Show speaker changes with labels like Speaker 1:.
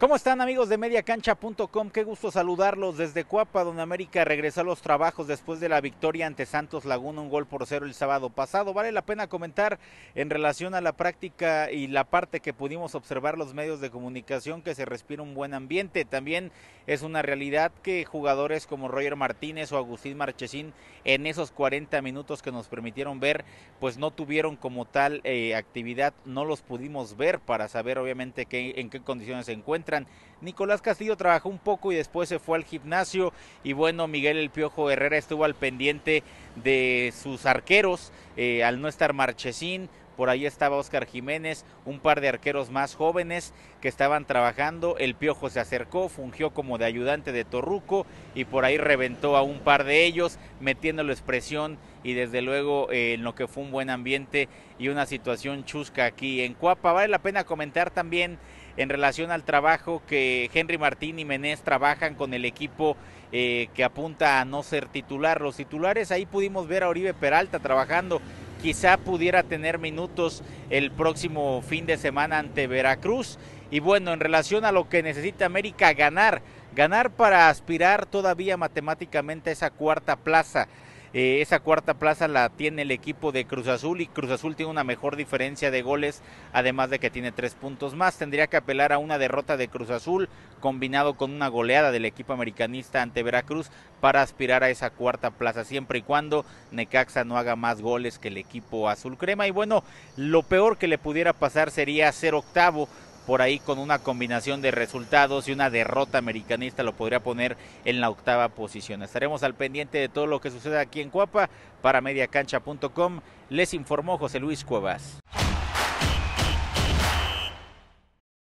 Speaker 1: ¿Cómo están amigos de mediacancha.com? Qué gusto saludarlos desde Cuapa, donde América regresó a los trabajos después de la victoria ante Santos Laguna, un gol por cero el sábado pasado. Vale la pena comentar en relación a la práctica y la parte que pudimos observar los medios de comunicación que se respira un buen ambiente. También es una realidad que jugadores como Roger Martínez o Agustín Marchesín en esos 40 minutos que nos permitieron ver, pues no tuvieron como tal eh, actividad, no los pudimos ver para saber obviamente en qué condiciones se encuentran Nicolás Castillo trabajó un poco y después se fue al gimnasio y bueno, Miguel El Piojo Herrera estuvo al pendiente de sus arqueros eh, al no estar Marchesín, por ahí estaba Óscar Jiménez, un par de arqueros más jóvenes que estaban trabajando, el Piojo se acercó, fungió como de ayudante de Torruco y por ahí reventó a un par de ellos, metiéndolo expresión y desde luego eh, en lo que fue un buen ambiente y una situación chusca aquí en Cuapa. Vale la pena comentar también en relación al trabajo que Henry Martín y Menés trabajan con el equipo eh, que apunta a no ser titular. Los titulares ahí pudimos ver a Oribe Peralta trabajando quizá pudiera tener minutos el próximo fin de semana ante Veracruz. Y bueno, en relación a lo que necesita América ganar, ganar para aspirar todavía matemáticamente a esa cuarta plaza. Eh, esa cuarta plaza la tiene el equipo de Cruz Azul y Cruz Azul tiene una mejor diferencia de goles, además de que tiene tres puntos más. Tendría que apelar a una derrota de Cruz Azul combinado con una goleada del equipo americanista ante Veracruz para aspirar a esa cuarta plaza, siempre y cuando Necaxa no haga más goles que el equipo azul crema. Y bueno, lo peor que le pudiera pasar sería ser octavo por ahí con una combinación de resultados y una derrota americanista lo podría poner en la octava posición. Estaremos al pendiente de todo lo que suceda aquí en Cuapa para mediacancha.com. Les informó José Luis Cuevas.